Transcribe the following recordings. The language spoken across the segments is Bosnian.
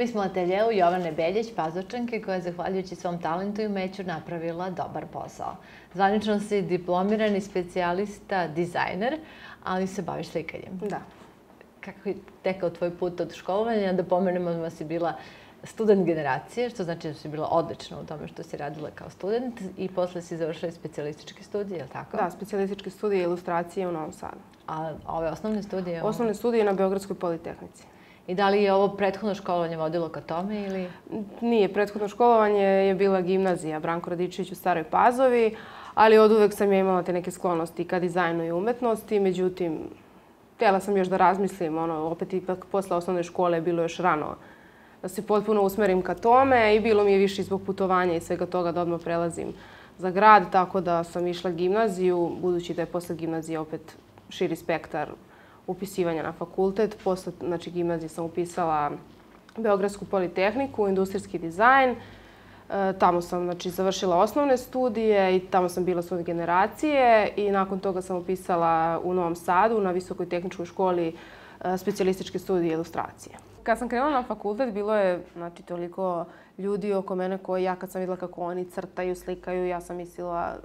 Mi smo ateljevu Jovane Beljeć, pazočanke, koja je zahvaljujući svom talentu i umeću napravila dobar posao. Zvanično si diplomirani specijalista, dizajner, ali se baviš slikanjem. Da. Kako je tekao tvoj put od školovanja? Da pomenemo da si bila student generacije, što znači da si bila odlična u tome što si radila kao student i posle si završila i specijalističke studije, je li tako? Da, specijalističke studije i ilustracije u Novom Sadu. A ove osnovne studije? Osnovne studije na Beogradskoj politehnici. I da li je ovo prethodno školovanje vodilo ka tome ili? Nije, prethodno školovanje je bila gimnazija Branko Radičević u Staroj Pazovi, ali od uvek sam ja imala te neke sklonosti ka dizajnu i umetnosti, međutim, htjela sam još da razmislim, ono, opet ipak posle osnovne škole je bilo još rano da se potpuno usmerim ka tome i bilo mi je više zbog putovanja i svega toga da odmah prelazim za grad, tako da sam išla gimnaziju, budući da je posle gimnazije opet širi spektar upisivanja na fakultet. Posle znači, gimnazije sam upisala Beogradsku politehniku, industrijski dizajn. E, tamo sam znači, završila osnovne studije i tamo sam bila svoje generacije i nakon toga sam upisala u Novom Sadu na Visokoj tehničkoj školi e, specijalističke studije ilustracije. Kad sam krenula na fakultet, bilo je znači, toliko ljudi oko mene koji ja kad sam videla kako oni crtaju, slikaju, ja sam mislila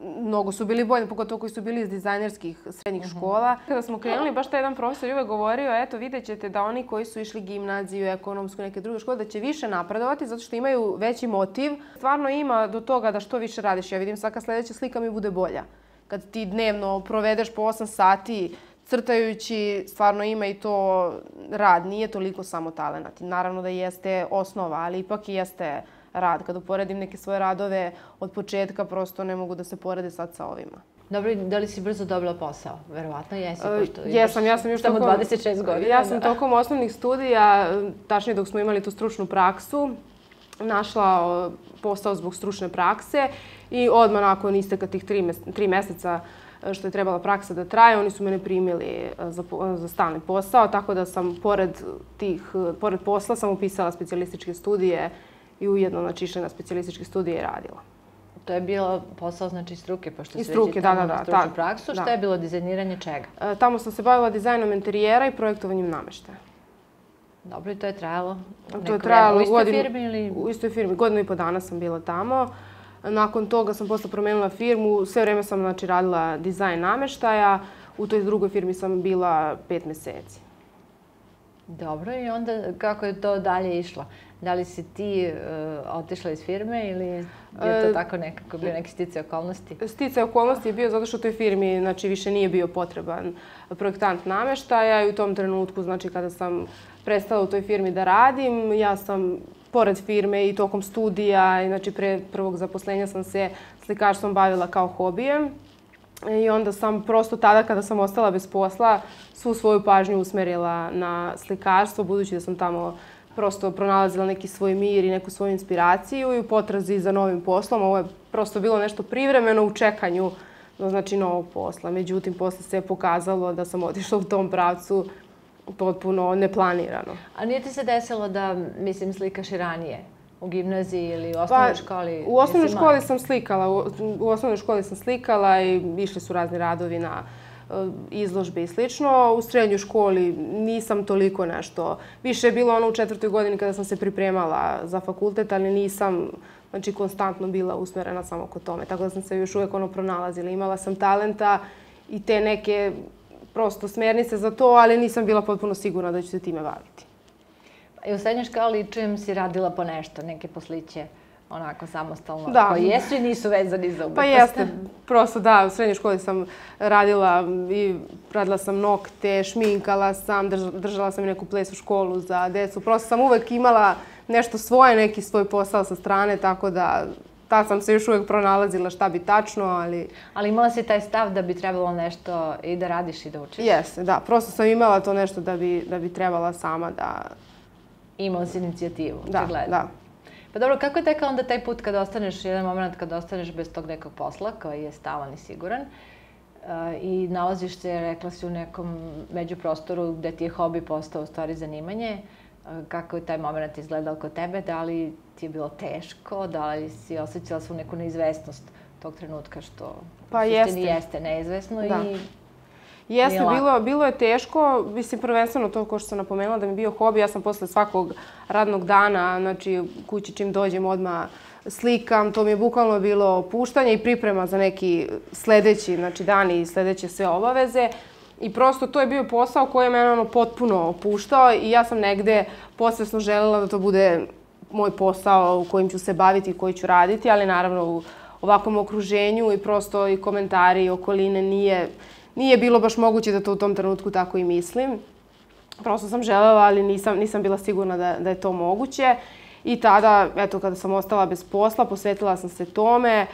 mnogo su bili bolji, pogotovo koji su bili iz dizajnerskih srednjih uh mhm. -huh. škola. Kada smo krenuli, baš taj jedan profesor uvek govorio, eto, vidjet ćete da oni koji su išli gimnaziju, ekonomsku, neke druge škole, da će više napredovati zato što imaju veći motiv. Stvarno ima do toga da što više radiš. Ja vidim svaka sljedeća slika mi bude bolja. Kad ti dnevno provedeš po 8 sati crtajući, stvarno ima i to rad. Nije toliko samo talent. Naravno da jeste osnova, ali ipak jeste... Uh, rad. Kad uporedim neke svoje radove od početka, prosto ne mogu da se porede sad sa ovima. Dobro, da li si brzo dobila posao? Verovatno jesi, e, pošto uh, jesam, ja sam još tamo 26 godina. Ja sam tokom osnovnih studija, tačnije dok smo imali tu stručnu praksu, našla posao zbog stručne prakse i odmah nakon isteka tih tri, tri meseca e, što je trebala praksa da traje, oni su mene primili e, za, za stalni posao, tako da sam pored, tih, pored posla sam upisala specijalističke studije i ujedno znači, išla na specijalističke studije i radila. To je bilo posao znači, struke, pošto ste reći tamo da, da, da, na praksu. Da. Što je bilo dizajniranje čega? E, tamo sam se bavila dizajnom interijera i projektovanjem nameštaja. Dobro, i to je trajalo? To je trajalo u istoj godinu, firmi ili? U istoj firmi. Godinu i po dana sam bila tamo. Nakon toga sam posle promenila firmu. Sve vreme sam znači, radila dizajn nameštaja. U toj drugoj firmi sam bila pet meseci. Dobro, i onda kako je to dalje išlo? Da li si ti uh, otišla iz firme ili je to uh, tako nekako bio neki stice okolnosti? Stice okolnosti je bio zato što u toj firmi znači, više nije bio potreban projektant nameštaja i u tom trenutku, znači kada sam prestala u toj firmi da radim, ja sam pored firme i tokom studija, znači pre prvog zaposlenja sam se slikarstvom bavila kao hobijem. I onda sam prosto tada kada sam ostala bez posla svu svoju pažnju usmerila na slikarstvo budući da sam tamo prosto pronalazila neki svoj mir i neku svoju inspiraciju i u potrazi za novim poslom. Ovo je prosto bilo nešto privremeno u čekanju no, znači novog posla. Međutim, posle se je pokazalo da sam otišla u tom pravcu potpuno neplanirano. A nije ti se desilo da, mislim, slikaš i ranije? u gimnaziji ili u pa, osnovnoj pa, školi? U osnovnoj školi sam slikala. U, u osnovnoj školi sam slikala i išli su razni radovi na e, izložbe i slično. U srednjoj školi nisam toliko nešto. Više je bilo ono u četvrtoj godini kada sam se pripremala za fakultet, ali nisam znači, konstantno bila usmerena samo kod tome. Tako da sam se još uvijek ono pronalazila. Imala sam talenta i te neke prosto smernice za to, ali nisam bila potpuno sigurna da ću se time baviti. I u srednjoj školi čujem si radila po nešto, neke posliće onako samostalno, da. koji jesu i nisu vezani za pa umetnost. Pa jeste, prosto da, u srednjoj školi sam radila i radila sam nokte, šminkala sam, držala sam i neku plesu školu za decu. Prosto sam uvek imala nešto svoje, neki svoj posao sa strane, tako da Ta sam se još uvijek pronalazila šta bi tačno, ali... Ali imala si taj stav da bi trebalo nešto i da radiš i da učiš? Jes, da. Prosto sam imala to nešto da bi, da bi trebala sama da, imao si inicijativu. Da, gleda. da. Pa dobro, kako je teka onda taj put kad ostaneš, jedan moment kad ostaneš bez tog nekog posla koji je stalan i siguran eh, i nalaziš se, rekla si, u nekom međuprostoru gde ti je hobi postao u stvari zanimanje, eh, kako je taj moment izgledao kod tebe, da li ti je bilo teško, da li si osjećala svu neku neizvestnost tog trenutka što pa jeste. jeste neizvesno da. i Jeste, bilo, bilo je teško. Mislim, prvenstveno to ko što sam napomenula da mi je bio hobi. Ja sam posle svakog radnog dana, znači kući čim dođem odmah slikam. To mi je bukvalno bilo puštanje i priprema za neki sljedeći znači, dan i sljedeće sve obaveze. I prosto to je bio posao koji je mene ono potpuno opuštao i ja sam negde posvesno želela da to bude moj posao u kojim ću se baviti i koji ću raditi, ali naravno u ovakvom okruženju i prosto i komentari i okoline nije, nije bilo baš moguće da to u tom trenutku tako i mislim. Prosto sam želela, ali nisam, nisam bila sigurna da, da je to moguće. I tada, eto, kada sam ostala bez posla, posvetila sam se tome, e,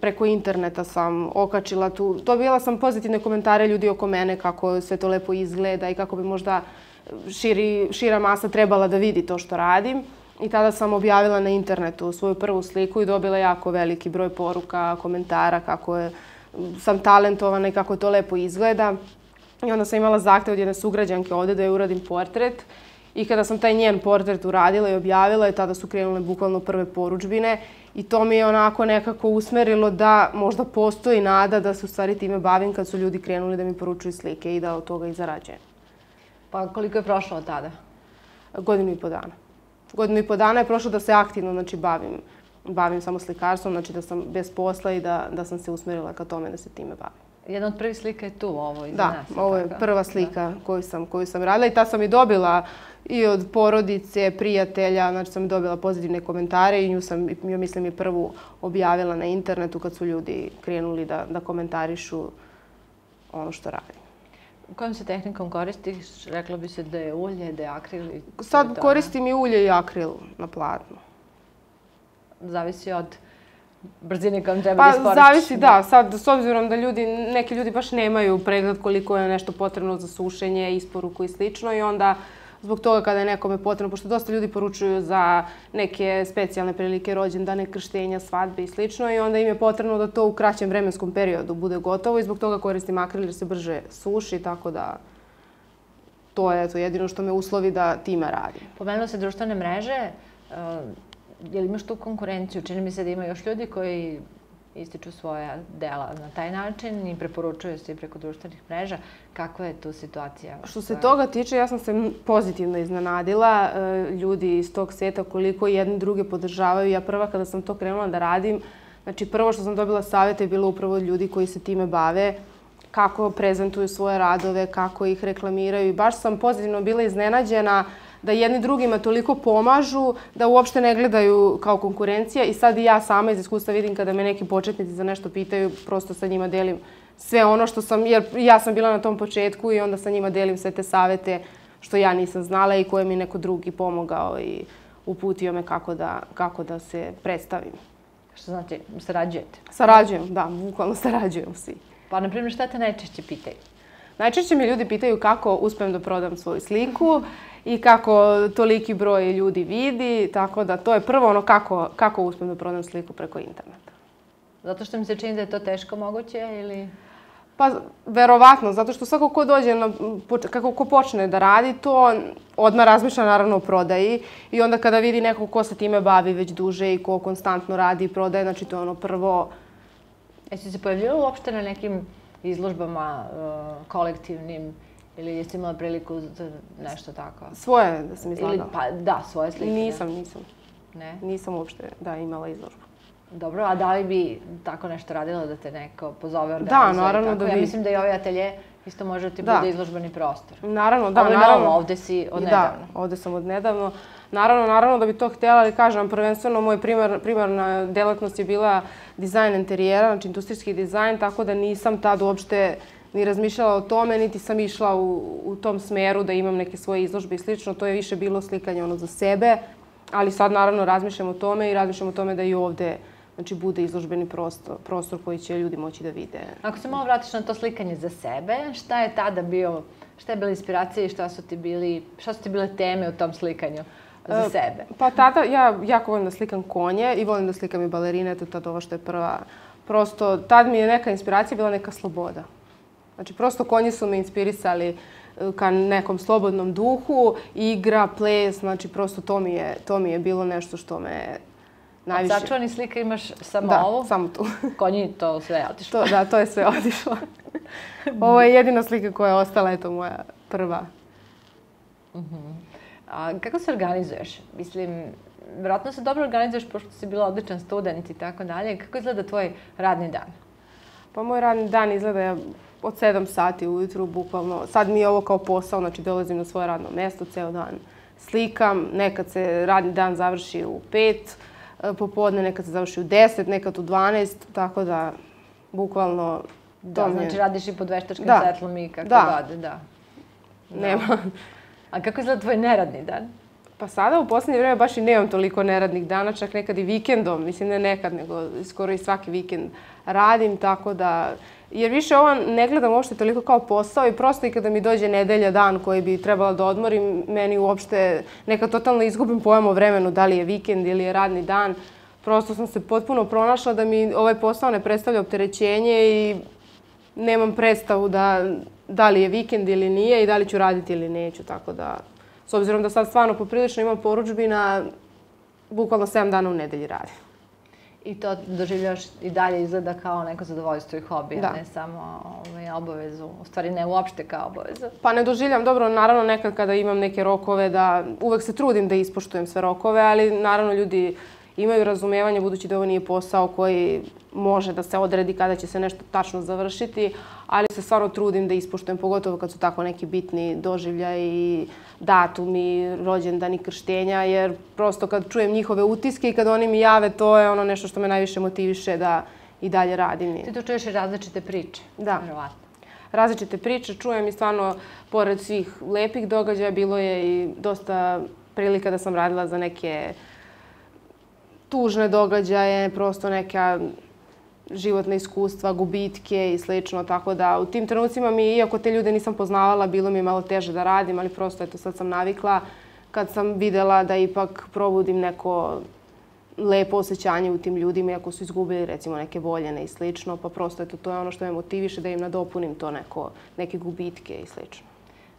preko interneta sam okačila tu. Dobila sam pozitivne komentare ljudi oko mene, kako sve to lepo izgleda i kako bi možda širi, šira masa trebala da vidi to što radim. I tada sam objavila na internetu svoju prvu sliku i dobila jako veliki broj poruka, komentara kako je sam talentovana i kako to lepo izgleda. I onda sam imala zahtev od jedne sugrađanke ovde da je uradim portret. I kada sam taj njen portret uradila i objavila, je tada su krenule bukvalno prve poručbine. I to mi je onako nekako usmerilo da možda postoji nada da se u stvari time bavim kad su ljudi krenuli da mi poručuju slike i da od toga i zarađujem. Pa koliko je prošlo tada? Godinu i po dana. Godinu i po dana je prošlo da se aktivno znači, bavim bavim samo slikarstvom, znači da sam bez posla i da, da sam se usmerila ka tome da se time bavim. Jedna od prvih slika je tu, ovo iza da, nas. Da, ovo je tako. prva slika koju sam, koju sam radila i ta sam i dobila i od porodice, prijatelja, znači sam dobila pozitivne komentare i nju sam, joj mislim, i prvu objavila na internetu kad su ljudi krenuli da, da komentarišu ono što radim. U kojom se tehnikom koristiš? Reklo bi se da je ulje, da je akril? Sad koristim i ulje i akril na platnu zavisi od brzine kojom treba pa, da isporučiš. Zavisi, da. Sad, s obzirom da ljudi, neki ljudi baš nemaju pregled koliko je nešto potrebno za sušenje, isporuku i slično i onda zbog toga kada je nekome potrebno, pošto dosta ljudi poručuju za neke specijalne prilike rođendane, krštenja, svadbe i slično i onda im je potrebno da to u kraćem vremenskom periodu bude gotovo i zbog toga koristim akril jer se brže suši, tako da to je to jedino što me uslovi da time radim. Pomenula se društvene mreže, je li imaš tu konkurenciju? Čini mi se da ima još ljudi koji ističu svoja dela na taj način i preporučuju se i preko društvenih mreža. Kako je tu situacija? Što se toga tiče, ja sam se pozitivno iznenadila. E, ljudi iz tog sveta koliko jedne druge podržavaju. Ja prva kada sam to krenula da radim, znači prvo što sam dobila savjet je bilo upravo od ljudi koji se time bave, kako prezentuju svoje radove, kako ih reklamiraju. Baš sam pozitivno bila iznenađena uh, da jedni drugima toliko pomažu da uopšte ne gledaju kao konkurencija i sad i ja sama iz iskustva vidim kada me neki početnici za nešto pitaju, prosto sa njima delim sve ono što sam, jer ja sam bila na tom početku i onda sa njima delim sve te savete što ja nisam znala i koje mi neko drugi pomogao i uputio me kako da, kako da se predstavim. Što znači, sarađujete? Sarađujem, da, bukvalno sarađujem svi. Pa, na primjer, šta te najčešće pitaju? Najčešće me ljudi pitaju kako uspem da prodam svoju sliku i kako toliki broj ljudi vidi, tako da to je prvo ono kako, kako uspem da prodam sliku preko interneta. Zato što mi se čini da je to teško moguće ili... Pa, verovatno, zato što svako ko dođe, na, kako ko počne da radi to, odmah razmišlja naravno o prodaji i onda kada vidi nekog ko se time bavi već duže i ko konstantno radi i prodaje, znači to je ono prvo... Jesi se pojavljala uopšte na nekim uh, izložbama e, kolektivnim ili jeste imala priliku za nešto tako? Svoje da sam izlagala. Ili, pa, da, svoje slike. Nisam, nisam. Ne? Nisam uopšte da imala izložbu. Dobro, a da li bi tako nešto radila da te neko pozove organizuje? Da, naravno tako? da bi. Ja mislim da i ovaj atelje isto može ti da. bude izložbeni prostor. Naravno, da, Ali naravno. Ali ovde si od nedavno. Da, ovde sam od nedavno. Uh, Naravno, naravno da bi to htjela, ali kažem vam prvenstveno, moja primarna delatnost je bila dizajn interijera, znači industrijski dizajn, tako da nisam tad uopšte ni razmišljala o tome, niti sam išla u, u tom smeru da imam neke svoje izložbe i slično. To je više bilo slikanje ono za sebe, ali sad naravno razmišljam o tome i razmišljam o tome da i ovde znači, bude izložbeni prostor, prostor koji će ljudi moći da vide. Ako se malo vratiš na to slikanje za sebe, šta je tada bio, šta je bila inspiracija i šta su ti, bili, šta su ti bile teme u tom slikanju? Uh, za e, sebe. Pa tada, ja jako volim da slikam konje i volim da slikam i balerine, to je tada ovo što je prva. Prosto, tad mi je neka inspiracija bila neka sloboda. Znači, prosto konje su me inspirisali e, ka nekom slobodnom duhu, igra, ples, znači prosto to mi je, to mi je bilo nešto što me najviše... A začuvani slika imaš samo da, ovo? Da, samo tu. Konji to sve otišlo. To, da, to je sve otišlo. Ovo je jedina slika koja je ostala, eto moja prva. Mm -hmm. A, kako se organizuješ? Mislim, vjerojatno se dobro organizuješ pošto si bila odličan student i tako dalje. Kako izgleda tvoj radni dan? Pa moj radni dan izgleda od 7 sati ujutru, bukvalno. Sad mi je ovo kao posao, znači dolazim na svoje radno mesto ceo dan. Slikam, nekad se radni dan završi u 5 e, popodne, nekad se završi u 10, nekad u 12, tako da bukvalno to da, znači radiš i pod veštačkim svetlom i kako da. god, da. Nema. A kako izgleda tvoj neradni dan? Pa sada u posljednje vreme baš i nemam toliko neradnih dana, čak nekad i vikendom, mislim ne nekad, nego skoro i svaki vikend radim, tako da... Jer više ovo ne gledam uopšte toliko kao posao i prosto i kada mi dođe nedelja, dan koji bi trebala da odmorim, meni uopšte neka totalno izgubim pojam o vremenu, da li je vikend ili je radni dan. Prosto sam se potpuno pronašla da mi ovaj posao ne predstavlja opterećenje i nemam predstavu da, da li je vikend ili nije i da li ću raditi ili neću. Tako da, s obzirom da sad stvarno poprilično imam poručbina, bukvalno 7 dana u nedelji radim. I to doživljaš i dalje izgleda kao neko zadovoljstvo i hobi, da. a ne samo ovaj, obavezu, u stvari ne uopšte kao obavezu. Pa ne doživljam, dobro, naravno nekad kada imam neke rokove, da uvek se trudim da ispoštujem sve rokove, ali naravno ljudi imaju razumevanje budući da ovo nije posao koji može da se odredi kada će se nešto tačno završiti, ali se stvarno trudim da ispoštujem, pogotovo kad su tako neki bitni doživlja i datum i rođendan i krštenja, jer prosto kad čujem njihove utiske i kad oni mi jave, to je ono nešto što me najviše motiviše da i dalje radim. Ti to čuješ i različite priče, da. vjerovatno. Različite priče, čujem i stvarno, pored svih lepih događaja, bilo je i dosta prilika da sam radila za neke tužne događaje, prosto neka životne iskustva, gubitke i sl. Tako da u tim trenucima mi, iako te ljude nisam poznavala, bilo mi malo teže da radim, ali prosto eto sad sam navikla kad sam videla da ipak probudim neko lepo osjećanje u tim ljudima, iako su izgubili recimo neke voljene i slično, pa prosto eto, to je ono što me motiviše da im nadopunim to neko, neke gubitke i slično.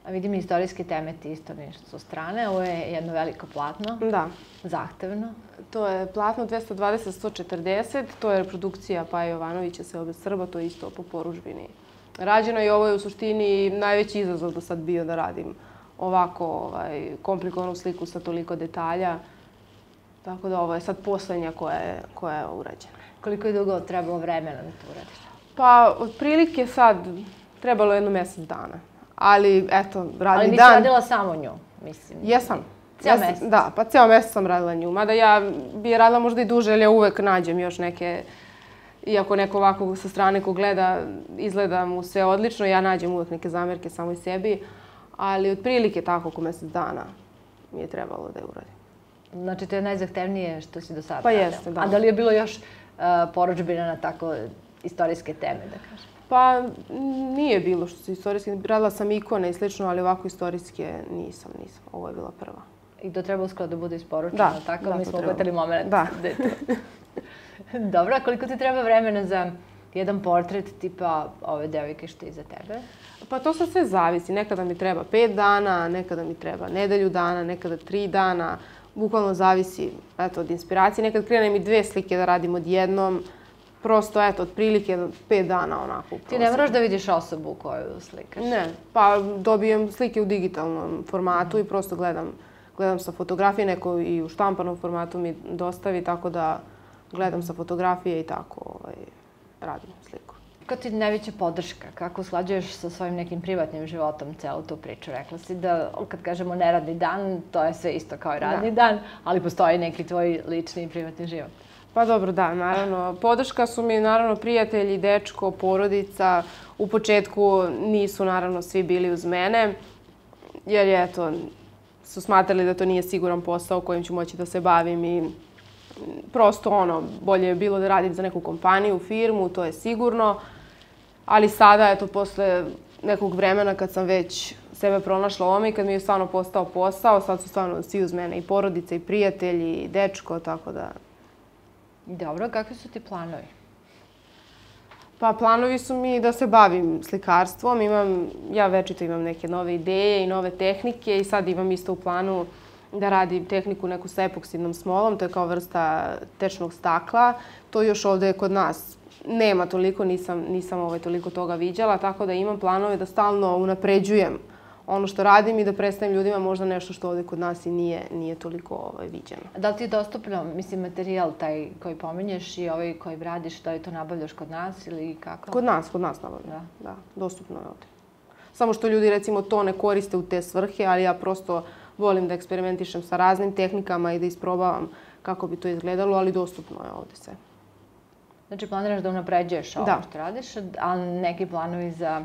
Vidim istorijske teme ti isto nešto su strane. Ovo je jedno veliko platno. Da. Zahtevno. To je platno 220-140. To je reprodukcija Paja Jovanovića se obe Srba. To je isto po poružbini rađeno. I ovo je u suštini najveći izazov do sad bio da radim ovako ovaj, komplikovanu sliku sa toliko detalja. Tako da ovo je sad poslednja koja je, koja je urađena. Koliko je dugo trebalo vremena da to uradiš? Pa, otprilike sad trebalo jedno mjesec dana ali eto, radni dan. Ali nisi dan. radila samo nju, mislim. Jesam. Cijel mjesec. Da, pa cijel mjesec sam radila nju. Mada ja bi radila možda i duže, ali ja uvek nađem još neke... Iako neko ovako sa strane ko gleda, izgleda mu sve odlično, ja nađem uvek neke zamjerke samo i sebi. Ali otprilike tako oko mjesec dana mi je trebalo da je uradim. Znači to je najzahtevnije što si do sada pa radila. Pa jeste, da. A da li je bilo još uh, e, poročbina na tako istorijske teme, da kažem? Pa nije bilo što su istorijske. Radila sam ikone i slično, ali ovako istorijske nisam, nisam. Ovo je bila prva. I to treba uskoro da bude isporučeno, da, tako? Da, Mi smo ugotili moment. Da. da Dobro, a koliko ti treba vremena za jedan portret tipa ove devojke što je iza tebe? Pa to sad sve zavisi. Nekada mi treba pet dana, nekada mi treba nedelju dana, nekada tri dana. Bukvalno zavisi eto, od inspiracije. Nekad krenem i dve slike da radim odjednom. jednom prosto, eto, otprilike pet dana onako. Ti ne moraš da vidiš osobu koju slikaš? Ne, pa dobijem slike u digitalnom formatu mm. i prosto gledam, gledam sa fotografije, neko i u štampanom formatu mi dostavi, tako da gledam sa fotografije i tako ovaj, radim sliku. Kako ti je najveća podrška? Kako slađuješ sa svojim nekim privatnim životom celu tu priču? Rekla si da kad kažemo neradni dan, to je sve isto kao i radni da. dan, ali postoji neki tvoj lični i privatni život. Pa dobro, da, naravno. Podrška su mi, naravno, prijatelji, dečko, porodica. U početku nisu, naravno, svi bili uz mene, jer je to su smatrali da to nije siguran posao kojim ću moći da se bavim i prosto ono, bolje je bilo da radim za neku kompaniju, firmu, to je sigurno. Ali sada, eto, posle nekog vremena kad sam već sebe pronašla u ovome i kad mi je stvarno postao posao, sad su stvarno svi uz mene i porodice i prijatelji i dečko, tako da Dobro, kakvi su ti planovi? Pa planovi su mi da se bavim slikarstvom. Imam, ja večito imam neke nove ideje i nove tehnike i sad imam isto u planu da radim tehniku neku sa epoksidnom smolom. To je kao vrsta tečnog stakla. To još ovde je kod nas nema toliko, nisam, nisam ovaj, toliko toga vidjela, tako da imam planove da stalno unapređujem uh, ono što radim i da predstavim ljudima možda nešto što ovdje kod nas i nije, nije toliko ovaj, viđeno. Da li ti je dostupno, mislim, materijal taj koji pominješ i ovaj koji radiš, da li to nabavljaš kod nas ili kako? Kod nas, kod nas nabavljam. Da. da, dostupno je ovdje. Samo što ljudi, recimo, to ne koriste u te svrhe, ali ja prosto volim da eksperimentišem sa raznim tehnikama i da isprobavam kako bi to izgledalo, ali dostupno je ovdje sve. Znači, planiraš da unapređuješ ovo da. što radiš, a neki planovi za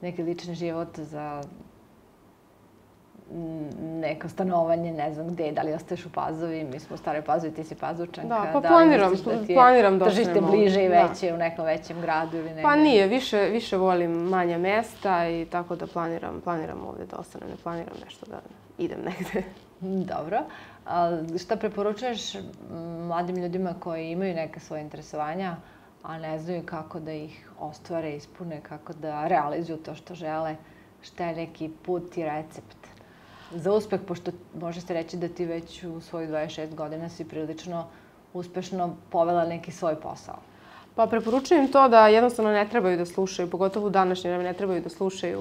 neki lični život za neko stanovanje, ne znam gde, da li ostaješ u Pazovi, mi smo u Staroj Pazovi, ti si Pazučanka. Da, pa da planiram, da ti planiram da ostanem bliže i veće da. u nekom većem gradu ili pa negdje? Pa nije, više, više volim manja mesta i tako da planiram, planiram ovdje da ostanem, ne planiram nešto da idem negde. Dobro. A šta preporučuješ mladim ljudima koji imaju neke svoje interesovanja, a ne znaju kako da ih ostvare, ispune, kako da realizuju to što žele? Šta je neki put i recept? za uspeh, pošto može se reći da ti već u svoju 26 godina si prilično uspešno povela neki svoj posao. Pa preporučujem to da jednostavno ne trebaju da slušaju, pogotovo u današnje vreme ne trebaju da slušaju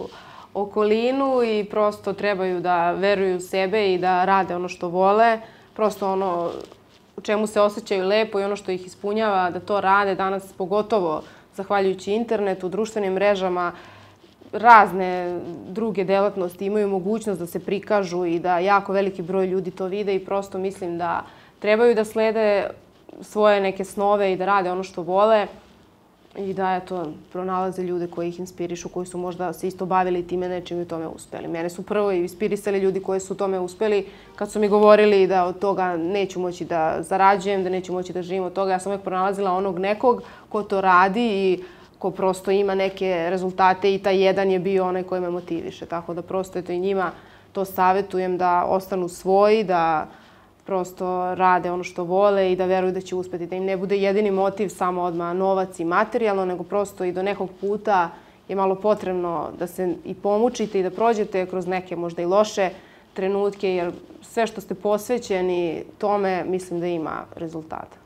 okolinu i prosto trebaju da veruju u sebe i da rade ono što vole. Prosto ono u čemu se osjećaju lepo i ono što ih ispunjava, da to rade danas pogotovo zahvaljujući internetu, društvenim mrežama, uh, razne druge delatnosti imaju mogućnost da se prikažu i da jako veliki broj ljudi to vide i prosto mislim da trebaju da slede svoje neke snove i da rade ono što vole i da je to pronalaze ljude koji ih inspirišu, koji su možda se isto bavili time nečim i u tome uspeli. Mene su prvo inspirisali ljudi koji su u tome uspeli kad su mi govorili da od toga neću moći da zarađujem, da neću moći da živim od toga. Ja sam uvijek pronalazila onog nekog ko to radi i uh, ko prosto ima neke rezultate i taj jedan je bio onaj koji me motiviše. Tako da prosto eto i njima to savjetujem da ostanu svoji, da prosto rade ono što vole i da veruju da će uspeti. Da im ne bude jedini motiv samo odmah novac i materijalno, nego prosto i do nekog puta je malo potrebno da se i pomučite i da prođete kroz neke možda i loše trenutke, jer sve što ste posvećeni tome, mislim da ima rezultata.